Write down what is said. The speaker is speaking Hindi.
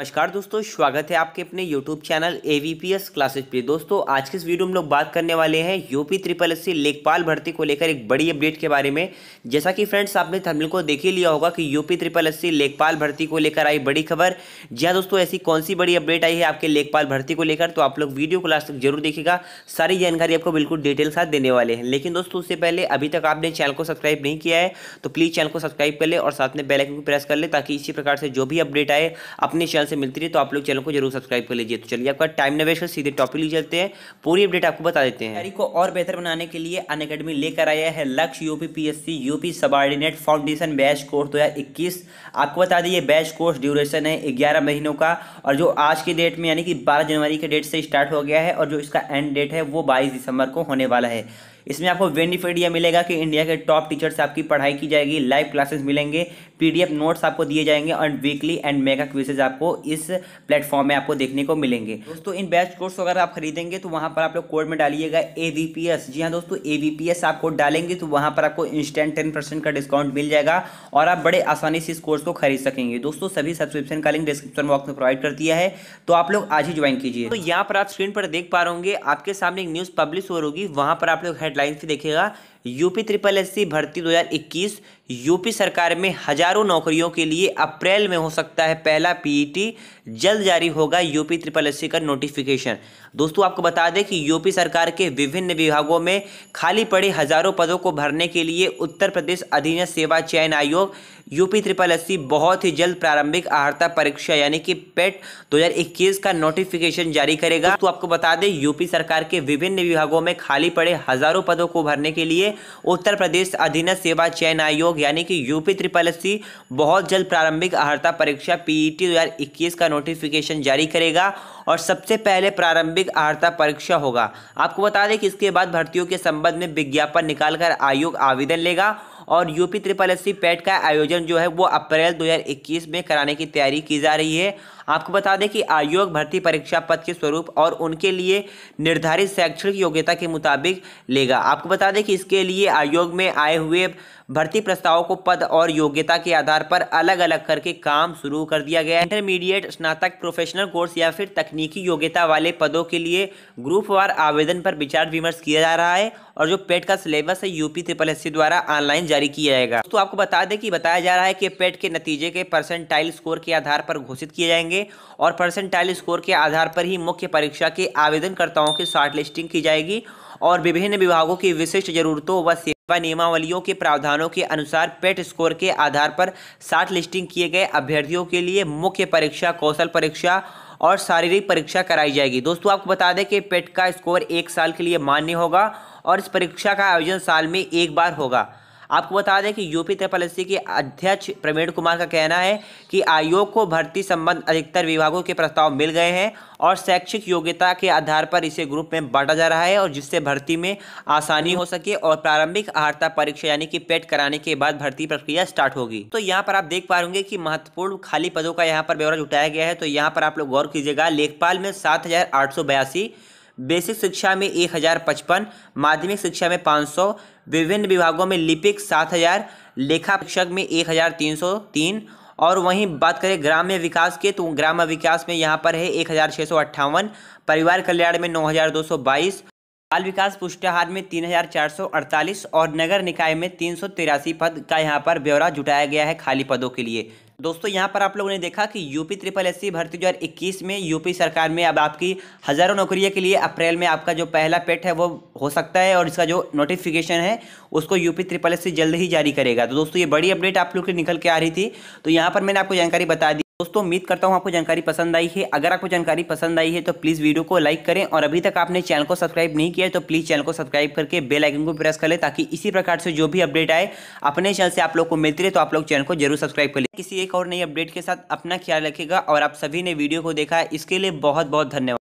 नमस्कार दोस्तों स्वागत है आपके अपने YouTube channel A V P S classes पे दोस्तों आज के इस वीडियो में लोग बात करने वाले हैं यूपी ट्रिपल एस सी लेखपाल भर्ती को लेकर एक बड़ी अपडेट के बारे में जैसा कि फ्रेंड्स आपने थर्मिल को देख ही लिया होगा कि यूपी ट्रिपल एस सी लेखपाल भर्ती को लेकर आई बड़ी खबर जहाँ दोस्तों ऐसी कौन सी बड़ी अपडेट आई है आपके लेखपाल भर्ती को लेकर तो आप लोग वीडियो क्लास तक जरूर देखेगा सारी जानकारी आपको बिल्कुल डिटेल साथ देने वाले हैं लेकिन दोस्तों उससे पहले अभी तक आपने चैनल को सब्सक्राइब नहीं किया है तो प्लीज़ चैनल को सब्सक्राइब कर ले और साथ में बेलाइकन को प्रेस कर ले ताकि इसी प्रकार से जो भी अपडेट आए अपने चैनल से मिलती रही तो आप लोग चैनल को जरूर सब्सक्राइब कर लीजिए तो चलिए आपका टाइम वेस्ट कर सीधे टॉपिक ले चलते हैं पूरी अपडेट आपको बता देते हैं को और बेहतर बनाने के लिए अन अकेडमी लेकर आया है Lakshya UP PSC UP subordinate foundation batch course दो आपको बता दें ये बैच कोर्स ड्यूरेशन है ग्यारह महीनों का और जो आज की डेट में यानी कि बारह जनवरी के डेट से स्टार्ट हो गया है और जो इसका एंड डेट है वो बाईस दिसंबर को होने वाला है इसमें आपको बेनिफिट यह मिलेगा कि इंडिया के टॉप टीचर से आपकी पढ़ाई की जाएगी लाइव क्लासेस मिलेंगे पीडीएफ नोट्स आपको दिए जाएंगे और वीकली एंड मेगा क्विजेज आपको इस प्लेटफॉर्म में आपको देखने को मिलेंगे दोस्तों इन बेस्ट कोर्स अगर आप खरीदेंगे तो वहाँ पर आप लोग कोड में डालिएगा ए जी हाँ दोस्तों ए आपको डालेंगे तो वहाँ पर आपको इंस्टेंट टेन परसेंट का डिस्काउंट मिल जाएगा और आप बड़े आसानी से इस कोर्स को खरीद सकेंगे दोस्तों सभी सब्सक्रिप्शन का लिंक डिस्क्रिप्शन बॉक्स में प्रोवाइड कर दिया है तो आप लोग आज ही ज्वाइन कीजिए तो यहाँ पर आप स्क्रीन पर देख पा रहे होंगे आपके सामने एक न्यूज़ पब्लिश हो रही होगी वहाँ पर आप लोग हेड हेडलाइन से देखिएगा यूपी ट्रिपल एससी भर्ती 2021 यूपी सरकार में हजारों नौकरियों के लिए अप्रैल में हो सकता है पहला पीईटी जल्द जारी होगा यूपी ट्रिपल एससी का नोटिफिकेशन दोस्तों आपको बता दें कि यूपी सरकार के विभिन्न विभागों में खाली पड़े हजारों पदों को भरने के लिए उत्तर प्रदेश अधीन सेवा चयन आयोग यूपी ट्रिपल एससी बहुत ही जल्द प्रारंभिक आहता परीक्षा यानी कि पेट 2021 का नोटिफिकेशन जारी करेगा तो आपको बता दें यूपी सरकार के विभिन्न विभागों में खाली पड़े हजारों पदों को भरने के लिए उत्तर प्रदेश अधीन सेवा चयन आयोग यानी कि यूपी ट्रिपल एस बहुत जल्द प्रारंभिक अर्हता परीक्षा पीईटी 2021 का नोटिफिकेशन जारी करेगा और सबसे पहले प्रारंभिक अर्हता परीक्षा होगा आपको बता दें कि इसके बाद भर्तियों के संबंध में विज्ञापन निकालकर आयोग आवेदन लेगा और यूपी ट्रिपल एस पैट का आयोजन जो है वो अप्रैल 2021 में कराने की तैयारी की जा रही है आपको बता दें कि आयोग भर्ती परीक्षा पद के स्वरूप और उनके लिए निर्धारित शैक्षणिक योग्यता के मुताबिक लेगा आपको बता दें कि इसके लिए आयोग में आए हुए भर्ती प्रस्तावों को पद और योग्यता के आधार पर अलग अलग करके काम शुरू कर दिया गया है इंटरमीडिएट स्नातक प्रोफेशनल कोर्स या फिर तकनीकी योग्यता वाले पदों के लिए ग्रुप वार आवेदन पर विचार विमर्श किया जा रहा है और जो पेट का सिलेबस है यूपी ट्रिपल एस द्वारा ऑनलाइन जारी किया जाएगा तो आपको बता दें कि बताया जा रहा है कि पेट के नतीजे के परसेंटाइल स्कोर के आधार पर घोषित किए जाएंगे और परसेंटाइल स्कोर के आधार पर ही मुख्य परीक्षा के आवेदनकर्ताओं की शॉर्ट लिस्टिंग की जाएगी और विभिन्न विभागों की विशिष्ट जरूरतों व सेवा नियमावलियों के प्रावधानों के अनुसार पेट स्कोर के आधार पर शॉर्ट लिस्टिंग किए गए अभ्यर्थियों के लिए मुख्य परीक्षा कौशल परीक्षा और शारीरिक परीक्षा कराई जाएगी दोस्तों आपको बता दें कि पेट का स्कोर एक साल के लिए मान्य होगा और इस परीक्षा का आयोजन साल में एक बार होगा आपको बता दें कि यूपी एस के अध्यक्ष प्रवीण कुमार का कहना है कि आयोग को भर्ती संबंध अधिकतर विभागों के प्रस्ताव मिल गए हैं और शैक्षिक योग्यता के आधार पर इसे ग्रुप में बांटा जा रहा है और जिससे भर्ती में आसानी हो सके और प्रारंभिक आहारता परीक्षा यानी कि पेट कराने के बाद भर्ती प्रक्रिया स्टार्ट होगी तो यहाँ पर आप देख पा रहे कि महत्वपूर्ण खाली पदों का यहाँ पर ब्यौरा जुटाया गया है तो यहाँ पर आप लोग गौर कीजिएगा लेखपाल में सात बेसिक शिक्षा में एक हज़ार पचपन माध्यमिक शिक्षा में पाँच सौ विभिन्न विभागों में लिपिक सात हज़ार लेखा शिक्षक में एक हज़ार तीन सौ तीन और वहीं बात करें ग्राम्य विकास के तो ग्राम्य विकास में यहाँ पर है एक हज़ार छः सौ अट्ठावन परिवार कल्याण में नौ हज़ार दो सौ बाईस बाल विकास पुष्टाहार में तीन हज़ार चार सौ अड़तालीस और नगर निकाय में तीन सौ तिरासी पद का यहाँ पर ब्यौरा जुटाया गया है खाली पदों के लिए दोस्तों यहाँ पर आप लोगों ने देखा कि यूपी ट्रिपल एस भर्ती 2021 में यूपी सरकार में अब आपकी हज़ारों नौकरियों के लिए अप्रैल में आपका जो पहला पेट है वो हो सकता है और इसका जो नोटिफिकेशन है उसको यूपी ट्रिपल एस जल्द ही जारी करेगा तो दोस्तों ये बड़ी अपडेट आप लोग के निकल के आ रही थी तो यहाँ पर मैंने आपको जानकारी बता दी दोस्तों उम्मीद करता हूँ आपको जानकारी पसंद आई है अगर आपको जानकारी पसंद आई है तो प्लीज़ वीडियो को लाइक करें और अभी तक आपने चैनल को सब्सक्राइब नहीं किया है तो प्लीज़ चैनल को सब्सक्राइब करके बेल आइकन को प्रेस कर लें ताकि इसी प्रकार से जो भी अपडेट आए अपने चैनल से आप लोग को मिलती रहे तो आप लोग चैनल को जरूर सब्सक्राइब कर लें किसी एक और नई अपडेट के साथ अपना ख्याल रखेगा और आप सभी ने वीडियो को देखा है इसके लिए बहुत बहुत धन्यवाद